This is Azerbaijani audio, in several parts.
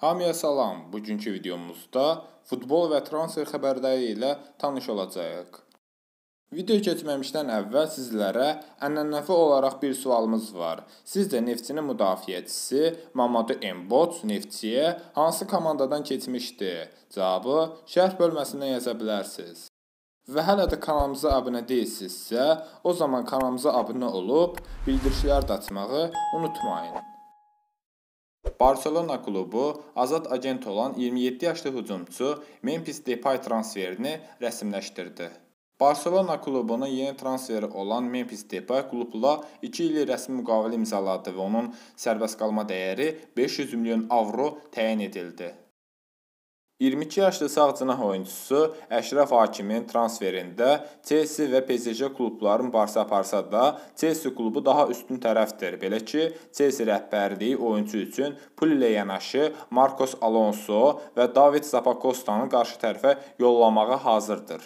Hamıya salam. Bugünkü videomuzda futbol və transfer xəbərləri ilə tanış olacağıq. Video keçməmişdən əvvəl sizlərə ənənəvi olaraq bir sualımız var. Siz də Neftçinin müdafiəçisi Mamadou Embot Neftçiyə hansı komandadan keçmişdi? Cavabı şərh bölməsində yaza bilərsiniz. Və hələ də kanalımıza abunə deyilsinizsə, o zaman kanalımıza abunə olub bildirişləri də açmağı unutmayın. Barcelona klubu azad agent olan 27 yaşlı hücumçu Memphis Depay transferini rəsmiləşdirdi. Barcelona klubunun yeni transferi olan Memphis Depay klubla 2 illik rəsmi müqavilə imzaladı və onun sərbəst qalma dəyəri 500 milyon avro təyin edildi. 22 yaşlı sağ cinah oyunçusu Əşrəf Hakimin transferində Chelsea və PSG klubların barsa aparsa da, Chelsea klubu daha üstün tərəfdir. Belə ki, Chelsea rəhbərliyi oyunçu üçün pul ilə yanaşı Marcos Alonso və David Zapakostanı qarşı tərəfə yollamağa hazırdır.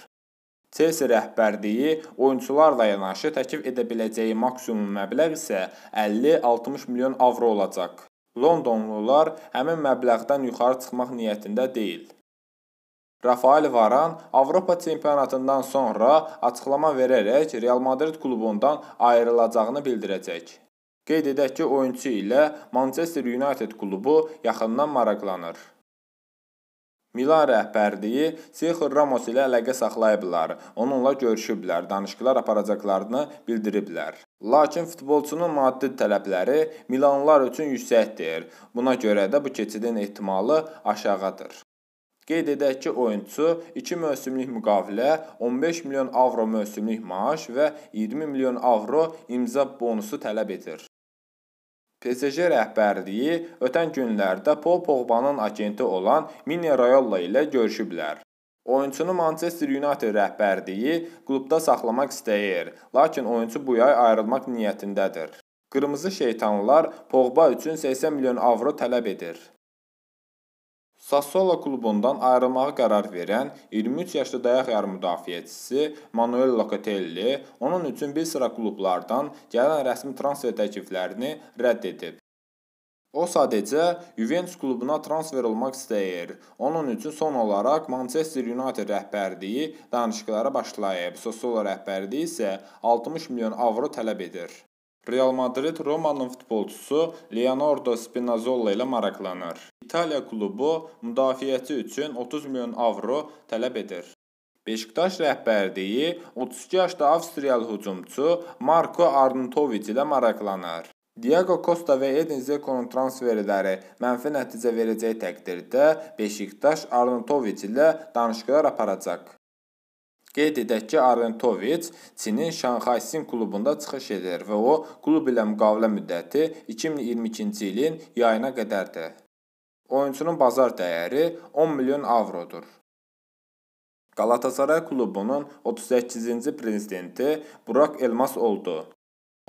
Chelsea rəhbərliyi oyunçularla yanaşı təklif edə biləcəyi maksimum məbləğ isə 50-60 milyon avro olacaq. Londonlular həmin məbləğdən yuxarı çıxmaq niyyətində deyil. Rafael Varan Avropa çempionatından sonra açıqlama verərək Real Madrid klubundan ayrılacağını bildirəcək. Qeyd edək ki, oyunçu ilə Manchester United klubu yaxından maraqlanır. Milan rəhbərliyi Sergio Ramos ilə əlaqə saxlayıblar, onunla görüşüblər, danışıqlar aparacaqlarını bildiriblər. Lakin futbolçunun maddi tələbləri Milanlılar üçün yüksəkdir. Buna görə də bu keçidin ehtimalı aşağıdır. Qeyd edək ki, oyunçu 2 mövsümlük müqavilə, 15 milyon avro mövsümlük maaş və 20 milyon avro imza bonusu tələb edir. PSG rəhbərliyi ötən günlərdə Paul Pogba-nın agenti olan Mini Rayola ilə görüşüblər. Oyunçunu Manchester United rəhbərliyi klubda saxlamaq istəyir, lakin oyunçu bu yay ayrılmaq niyyətindədir. Qırmızı şeytanlar Pogba üçün 80 milyon avro tələb edir. Sassuolo klubundan ayrılmağa qərar verən 23 yaşlı dayaq yarı müdafiəçisi Manuel Locatelli onun üçün bir sıra klublardan gələn rəsmi transfer təkliflərini rədd edib. O sadəcə Juventus klubuna transfer olmaq istəyir. Onun üçün son olaraq Manchester United rəhbərliyi danışıqlara başlayıb. Sassuolo rəhbərliyi isə 60 milyon avro tələb edir. Real Madrid Romanın futbolçusu Leonardo Spinazzola ilə maraqlanır. İtaliya klubu müdafiəçi üçün 30 milyon avro tələb edir. Beşiktaş rəhbərliyi 32 yaşlı Avstriyalı hücumçu Marko Arnautovic ilə maraqlanır. Diego Costa və Edin Zekonun transferləri mənfi nəticə verəcəyi təqdirdə Beşiktaş Arnautovic ilə danışıqlar aparacaq. Qeyd edək ki, Arnautovic Çinin Şanxay Sin klubunda çıxış edir və o klub ilə müqavilə müddəti 2022-ci ilin yayına qədərdir. Oyunçunun bazar dəyəri 10 milyon avrodur. Qalatasaray klubunun 38-ci prezidenti Burak Elmas oldu.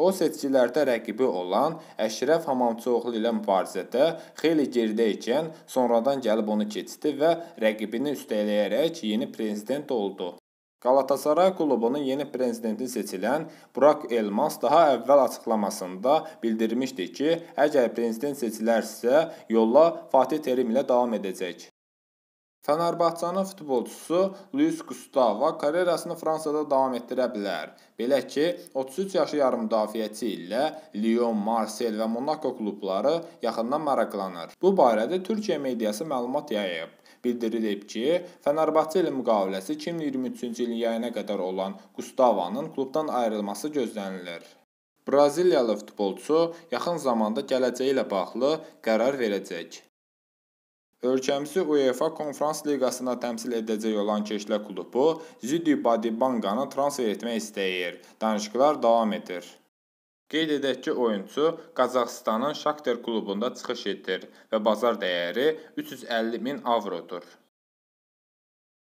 O seçkilərdə rəqibi olan Əşrəf Hamamçıoğlu ilə mübarizədə xeyli geridə ikən sonradan gəlib onu keçdi və rəqibini üstələyərək yeni prezident oldu. Qalatasaray klubunun yeni prezidenti seçilən Burak Elmas daha əvvəl açıqlamasında bildirmişdi ki, əgər prezident seçilərsə, yola Fatih Terim ilə davam edəcək. Fənərbağçanın futbolçusu Luis Gustavo karyerasını Fransada davam etdirə bilər. Belə ki, 33 yaşı yarımdafiəçi ilə Lyon, Marsel və Monaco klubları yaxından maraqlanır. Bu barədə Türkiyə mediası məlumat yayıb. Bildirilib ki, Fənərbağçə ilə müqaviləsi 2023-cü ilin yayına qədər olan Gustavanın klubdan ayrılması gözlənilir. Braziliyalı futbolçu yaxın zamanda gələcəyi ilə bağlı qərar verəcək. Ölkəmizi UEFA Konfrans Liqasında təmsil edəcək olan Keşlə klubu Zidi Badibanqanı transfer etmək istəyir. Danışıqlar davam edir. Qeyd edək ki, oyunçu Qazaxstanın Şakter klubunda çıxış edir və bazar dəyəri 350 min avrodur.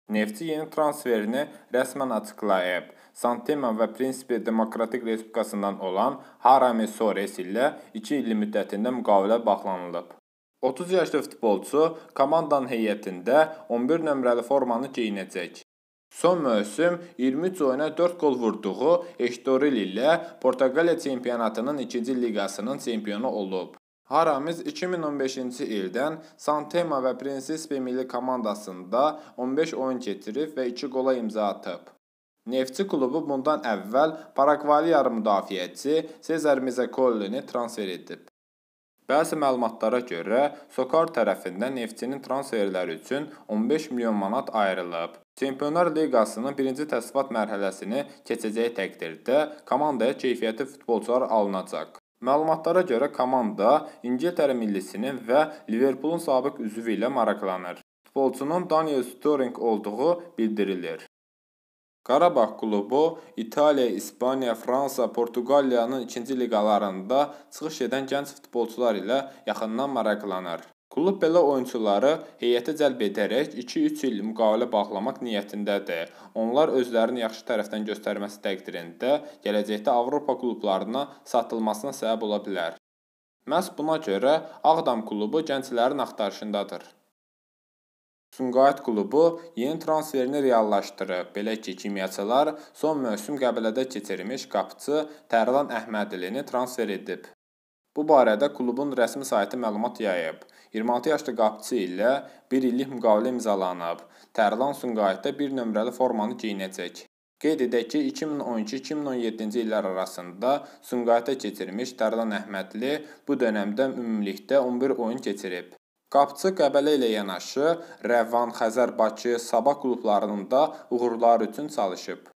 Neftçi yeni transferini rəsmən açıqlayıb. Santema və Prinsipi Demokratik Respublikasından olan Harami Sores ilə 2 illik müddətində müqavilə bağlanılıb. 30 yaşlı futbolçu komandanın heyətində 11 nömrəli formanı geyinəcək. Son mövsüm 23 oyuna 4 qol vurduğu Eştoril ilə Portuqaliya çempionatının 2-ci liqasının çempionu olub. Haramiz 2015-ci ildən Santema və Prinsipi milli komandasında 15 oyun keçirib və 2 qola imza atıb. Neftçi klubu bundan əvvəl Paragvaliyalı müdafiəçi Cezar Mizakollini transfer edib. Bəzi məlumatlara görə, SOCAR tərəfindən neftçinin transferləri üçün 15 milyon manat ayrılıb. Çempionlar Liqasının birinci təsdiqat mərhələsini keçəcəyi təqdirdə komandaya keyfiyyətli futbolçular alınacaq. Məlumatlara görə komanda İngiltərə millisinin və Liverpoolun sabiq üzvü ilə maraqlanır. Futbolçunun Daniel Sturridge olduğu bildirilir. Qarabağ klubu İtaliya, İspaniya, Fransa, Portuqaliyanın ikinci liqalarında çıxış edən gənc futbolçular ilə yaxından maraqlanır. Klub belə oyunçuları heyətə cəlb edərək 2-3 il müqavilə bağlamaq niyyətindədir. Onlar özlərini yaxşı tərəfdən göstərməsi təqdirində gələcəkdə Avropa klublarına satılmasına səbəb ola bilər. Məhz buna görə Ağdam klubu gənclərin axtarışındadır. Sumqayıt klubu yeni transferini reallaşdırıb. Belə ki, kimyaçılar son mövsüm Qəbələdə keçirilmiş qapıçı Tərlan Əhmədlini transfer edib. Bu barədə klubun rəsmi saytı məlumat yayıb. 26 yaşlı qapıçı ilə 1 illik müqavilə imzalanıb. Tərlan Sumqayıtda 1 nömrəli formanı geyinəcək. Qeyd edək ki, 2012-2017-ci illər arasında Sumqayıtda keçirilmiş Tərlan Əhmədli bu dönəmdə ümumilikdə 11 oyun keçirib. Qapçı Qəbələ ilə yanaşı Rəvan, Xəzər, Bakı, Sabah klublarının da uğurlar üçün çalışıb.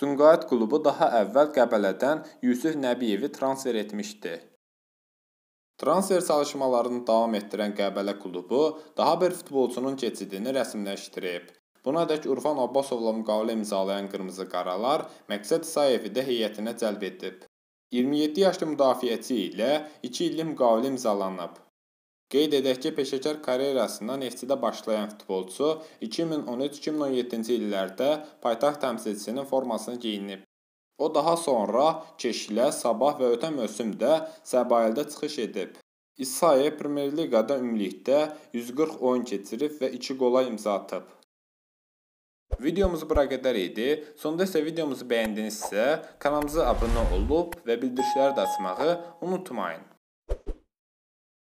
Sumqayıt klubu daha əvvəl Qəbələdən Yusuf Nəbiyevi transfer etmişdi. Transfer çalışmalarını davam etdirən Qəbələ klubu daha bir futbolçunun keçidini rəsmiləşdirib. Bunadək Urfan Abbasovla müqavilə imzalayan Qırmızı Qaralar Məqsəd İsayevi də heyətinə cəlb edib. 27 yaşlı müdafiəçi ilə 2 illik müqavilə imzalanıb. Qeyd edək ki, peşəkar karyerasına Neftçidə başlayan futbolçu 2013-2017-ci illərdə paytaxt təmsilçisinin formasını geyinib. O daha sonra Keşilə, Sabah və ötən mövsümdə Səbaildə çıxış edib. İsa'ya Premier Liqada ümumilikdə 140 oyun keçirib və 2 qola imza atıb. Videomuz bura qədər idi. Sonda isə videomuzu bəyəndinizsə, kanalımıza abunə olub və bildirişləri də açmağı unutmayın.